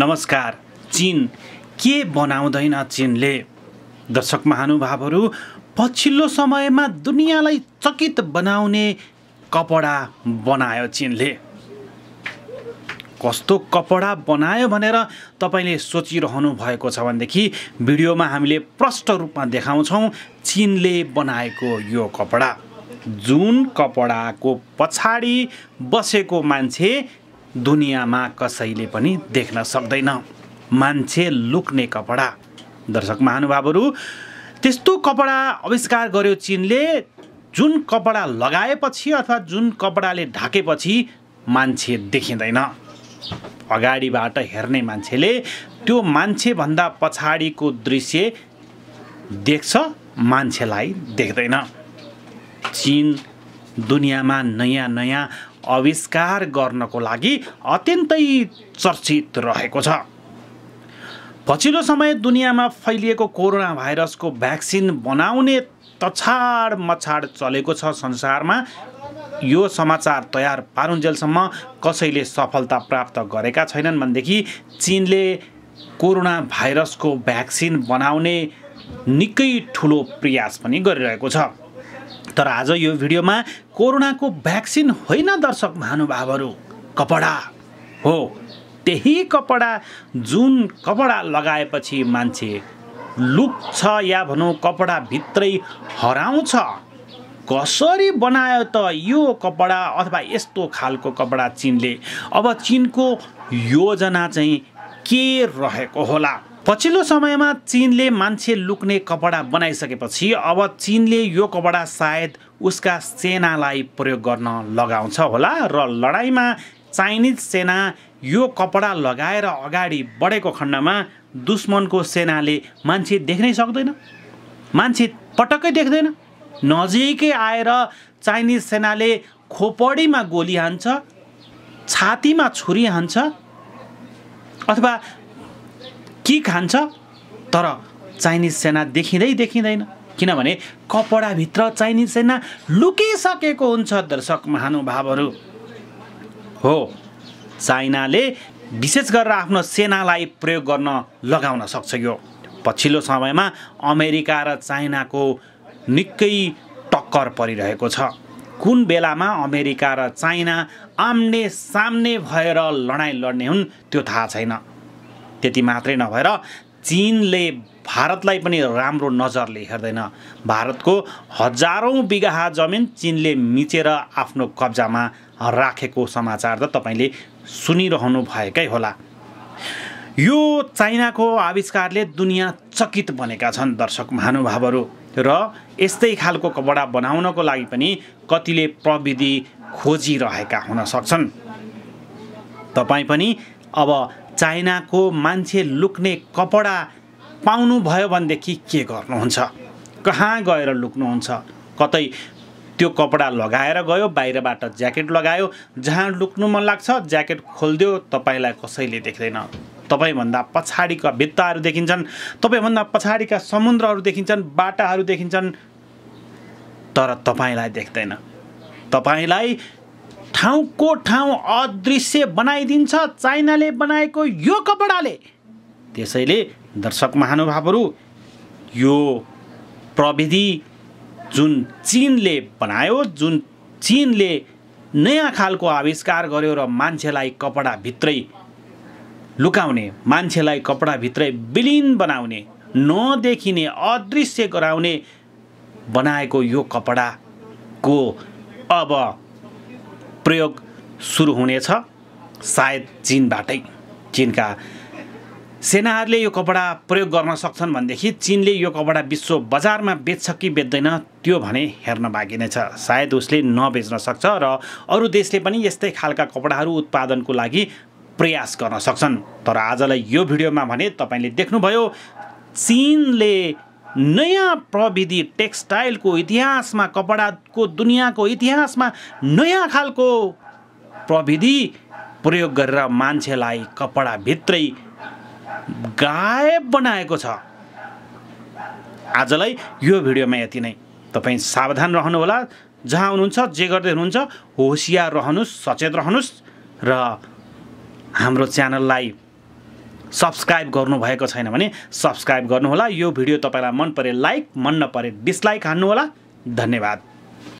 नमस्कार चिन के बनाउँदैन चिनले दर्शक महानुभावहरू पछिल्लो समयमा दुनियाँलाई चकित बनाउने कपडा बनायो चिनले कस्तो कपडा बनायो भनेर तपाईँले सोचिरहनु भएको छ भनेदेखि भिडियोमा हामीले प्रष्ट रूपमा देखाउँछौँ चिनले बनाएको यो कपडा जुन कपडाको पछाडि बसेको मान्छे दुनियाँमा कसैले पनि देख्न सक्दैन मान्छे लुक्ने कपडा दर्शक महानुभावहरू त्यस्तो कपडा आविष्कार गर्यो चिनले जुन कपडा लगाएपछि अथवा जुन कपडाले ढाकेपछि मान्छे देखिँदैन अगाडिबाट हेर्ने मान्छेले त्यो मान्छेभन्दा पछाडिको दृश्य देख्छ मान्छेलाई देख्दैन चिन दुनियाँमा नयाँ नयाँ आविष्कार गर्नको लागि अत्यन्तै चर्चित रहेको छ पछिल्लो समय दुनियाँमा फैलिएको कोरोना भाइरसको भ्याक्सिन बनाउने तछाड मछाड चलेको छ संसारमा यो समाचार तयार पारुन्जेलसम्म कसैले सफलता प्राप्त गरेका छैनन् भनेदेखि चिनले कोरोना भाइरसको भ्याक्सिन बनाउने निकै ठुलो प्रयास पनि गरिरहेको छ तर आज यो भिडियोमा कोरोनाको भ्याक्सिन होइन दर्शक महानुभावहरू कपडा हो त्यही कपडा जुन कपडा लगाएपछि मान्छे लुक्छ या भनौँ कपडाभित्रै हराउँछ कसरी बनायो त यो कपडा अथवा यस्तो खालको कपडा चिनले अब चिनको योजना चाहिँ के रहेको होला पछिल्लो समयमा चिनले मान्छे लुक्ने कपडा बनाइसकेपछि अब चिनले यो कपडा सायद उसका सेनालाई प्रयोग गर्न लगाउँछ होला र लडाइँमा चाइनिज सेना यो कपडा लगाएर अगाडि बढेको खण्डमा दुश्मनको सेनाले मान्छे देख्नै सक्दैन मान्छे पटक्कै देख्दैन नजिकै आएर चाइनिज सेनाले खोपडीमा गोली हान्छ छातीमा छुरी हान्छ अथवा के खान्छ तर चाइनिज सेना देखिँदै देखिँदैन किनभने कपडाभित्र चाइनिज सेना लुकिसकेको हुन्छ दर्शक महानुभावहरू हो चाइनाले विशेष गरेर आफ्नो सेनालाई प्रयोग गर्न लगाउन सक्छ यो पछिल्लो समयमा अमेरिका र चाइनाको निकै टक्कर परिरहेको छ कुन बेलामा अमेरिका र चाइना आम्ने सामने भएर लडाइँ लड्ने हुन् त्यो थाहा छैन त्यति मात्रै नभएर चिनले भारतलाई पनि राम्रो नजरले हेर्दैन भारतको हजारौँ बिगाहा जमिन चिनले मिचेर आफ्नो कब्जामा राखेको समाचार त तपाईँले सुनिरहनु भएकै होला यो चाइनाको आविष्कारले दुनियाँ चकित बनेका छन् दर्शक महानुभावहरू र यस्तै खालको कपडा बनाउनको लागि पनि कतिले प्रविधि खोजिरहेका हुन सक्छन् तपाईँ पनि अब चाइनाको मान्छे लुक्ने कपडा पाउनुभयो भनेदेखि के गर्नुहुन्छ कहाँ गएर लुक्नुहुन्छ कतै त्यो कपडा लगाएर गयो बाहिरबाट ज्याकेट लगायो जहाँ लुक्नु मन लाग्छ ज्याकेट खोलिदियो तपाईँलाई कसैले देख्दैन तपाईँभन्दा पछाडिका भित्ताहरू देखिन्छन् तपाईँभन्दा पछाडिका समुद्रहरू देखिन्छन् बाटाहरू देखिन्छन् तर तपाईँलाई देख्दैन तपाईँलाई ठाउँको ठाउँ अदृश्य बनाइदिन्छ चाइनाले बनाएको यो कपडाले त्यसैले दर्शक महानुभावहरू यो प्रविधि जुन चिनले बनायो जुन चिनले नयाँ खालको आविष्कार गर्यो र मान्छेलाई कपडाभित्रै लुकाउने मान्छेलाई कपडाभित्रै विलिन बनाउने नदेखिने अदृश्य गराउने बनाएको यो कपडाको अब प्रयोग सुरु हुनेछ सायद चिनबाटै चिनका सेनाहरूले यो कपडा प्रयोग गर्न सक्छन् भनेदेखि चिनले यो कपडा विश्व बजारमा बेच्छ कि बेच्दैन त्यो भने हेर्न बाँकी नै छ सायद उसले नबेच्न सक्छ र अरू देशले पनि यस्तै खालका कपडाहरू उत्पादनको लागि प्रयास गर्न सक्छन् तर आजलाई यो भिडियोमा भने तपाईँले देख्नुभयो चिनले नयाँ प्रविधि टेक्सटाइलको इतिहासमा कपडाको दुनियाँको इतिहासमा नयाँ खालको प्रविधि प्रयोग गरेर मान्छेलाई कपडाभित्रै गायब बनाएको छ आजलाई यो भिडियोमा यति नै तपाईँ सावधान रहनुहोला जहाँ हुनुहुन्छ जे गर्दै हुनुहुन्छ होसियार रहनुहोस् सचेत रहनुहोस् र हाम्रो च्यानललाई सब्सक्राइब गर्नुभएको छैन भने सब्सक्राइब गर्नुहोला यो भिडियो तपाईँलाई मन परे लाइक मन नपरे डिसलाइक हान्नुहोला धन्यवाद